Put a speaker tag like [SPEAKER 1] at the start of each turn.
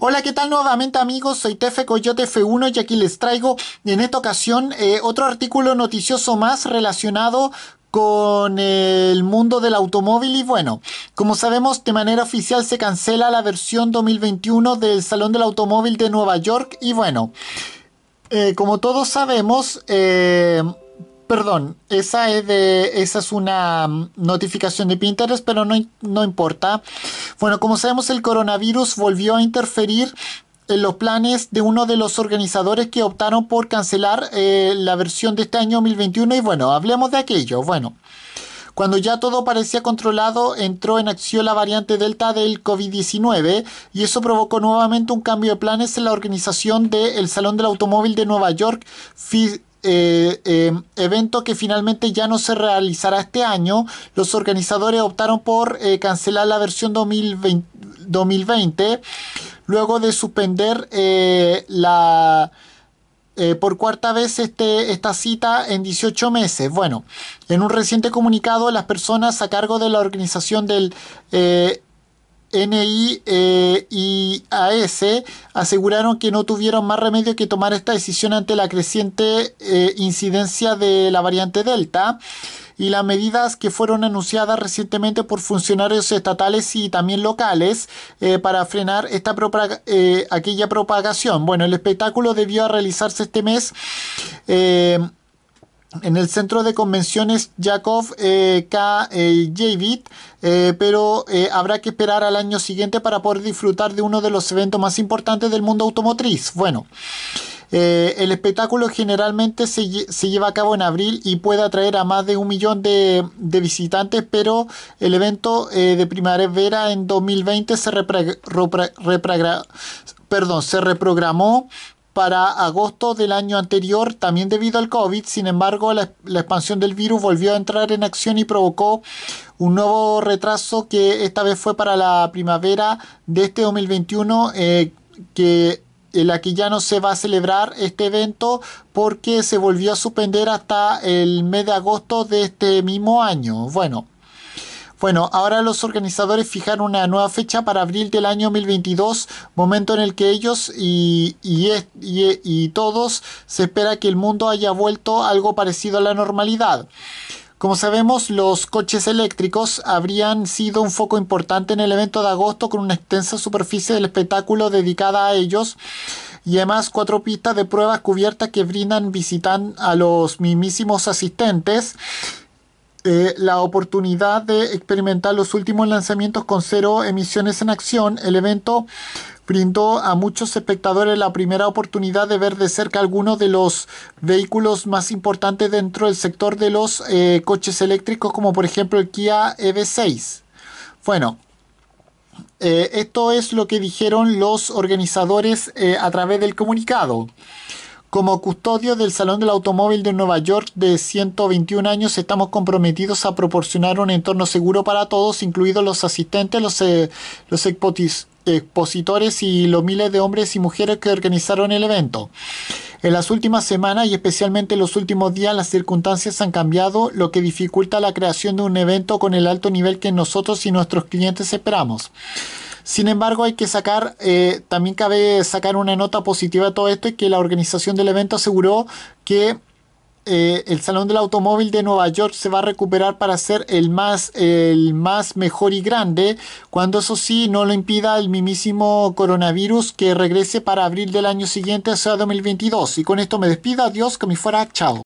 [SPEAKER 1] Hola, ¿qué tal nuevamente amigos? Soy Tefe Coyote F1 y aquí les traigo en esta ocasión eh, otro artículo noticioso más relacionado con el mundo del automóvil y bueno, como sabemos de manera oficial se cancela la versión 2021 del Salón del Automóvil de Nueva York y bueno, eh, como todos sabemos, eh, Perdón, esa es, de, esa es una mm, notificación de Pinterest, pero no, importa. Bueno, como sabemos, el coronavirus volvió a interferir en los planes de uno de los organizadores que optaron por cancelar eh, la versión de este año 2021. Y bueno, hablemos de aquello. Bueno, cuando ya todo parecía controlado, entró en acción la variante Delta del COVID-19 y eso provocó nuevamente un cambio de planes en la organización del Salón del Automóvil de Nueva York, eh, eh, evento que finalmente ya no se realizará este año, los organizadores optaron por eh, cancelar la versión 2020, luego de suspender la... por cuarta vez este, esta cita en 18 meses. Bueno, en un reciente comunicado, las personas a cargo de la organización del y eh, aseguraron que no tuvieron más remedio que tomar esta decisión ante la creciente eh, incidencia de la variante Delta y las medidas que fueron anunciadas recientemente por funcionarios estatales y también locales eh, para frenar esta eh, aquella propagación. Bueno, el espectáculo debió realizarse este mes en el centro de convenciones Jakov eh, K. Eh, eh pero eh, habrá que esperar al año siguiente para poder disfrutar de uno de los eventos más importantes del mundo automotriz. Bueno. el espectáculo generalmente se, lleva a cabo en abril y puede atraer a más de un millón de, visitantes, pero el evento de primavera en 2020 se, perdón, se reprogramó para agosto del año anterior, también debido al COVID. Sin embargo, la, expansión del virus volvió a entrar en acción y provocó un nuevo retraso que esta vez fue para la primavera de este 2021, eh, que en la que ya no se va a celebrar este evento porque se volvió a suspender hasta el mes de agosto de este mismo año. Bueno. Bueno, ahora los organizadores fijaron una nueva fecha para abril del año 2022, momento en el que ellos y, y, todos se espera que el mundo haya vuelto algo parecido a la normalidad. Como sabemos, los coches eléctricos habrían sido un foco importante en el evento de agosto con una extensa superficie del espectáculo dedicada a ellos y además cuatro pistas de pruebas cubiertas que brindan visitan a los mismísimos asistentes eh, la oportunidad de experimentar los últimos lanzamientos con cero emisiones en acción, el evento brindó a muchos espectadores la primera oportunidad de ver de cerca algunos de los vehículos más importantes dentro del sector de los eh, coches eléctricos, como por ejemplo el Kia EV6. Bueno, eh, esto es lo que dijeron los organizadores a través del comunicado. Como custodio del Salón del Automóvil de Nueva York de 121 años, estamos comprometidos a proporcionar un entorno seguro para todos, incluidos los asistentes, los, eh, expositores y los miles de hombres y mujeres que organizaron el evento. En las últimas semanas y especialmente en los últimos días las circunstancias han cambiado, lo que dificulta la creación de un evento con el alto nivel que nosotros y nuestros clientes esperamos. Sin embargo, hay que sacar, eh, también cabe sacar una nota positiva de todo esto, y que la organización del evento aseguró que eh, el Salón del Automóvil de Nueva York se va a recuperar para ser el más, el más mejor y grande, cuando eso sí no lo impida el mismísimo coronavirus que regrese para abril del año siguiente, o sea 2022. Y con esto me despido, adiós, que me fuera, chao.